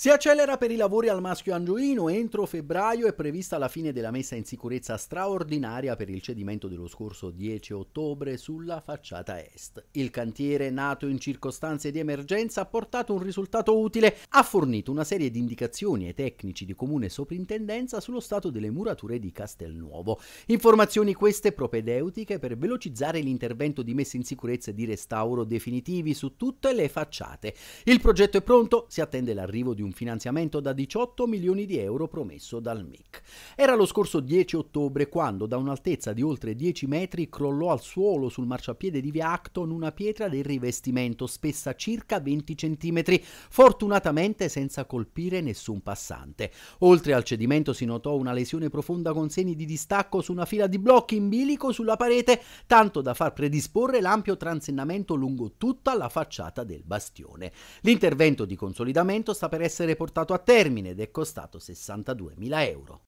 Si accelera per i lavori al Maschio Angioino, entro febbraio è prevista la fine della messa in sicurezza straordinaria per il cedimento dello scorso 10 ottobre sulla facciata est. Il cantiere, nato in circostanze di emergenza, ha portato un risultato utile, ha fornito una serie di indicazioni ai tecnici di comune soprintendenza sullo stato delle murature di Castelnuovo. Informazioni queste propedeutiche per velocizzare l'intervento di messa in sicurezza e di restauro definitivi su tutte le facciate. Il progetto è pronto, si attende l'arrivo di un un finanziamento da 18 milioni di euro promesso dal MIC. Era lo scorso 10 ottobre quando da un'altezza di oltre 10 metri crollò al suolo sul marciapiede di via Acton una pietra del rivestimento spessa circa 20 cm, fortunatamente senza colpire nessun passante. Oltre al cedimento si notò una lesione profonda con segni di distacco su una fila di blocchi in bilico sulla parete, tanto da far predisporre l'ampio transennamento lungo tutta la facciata del bastione. L'intervento di consolidamento sta per essere essere portato a termine ed è costato 62.000 euro.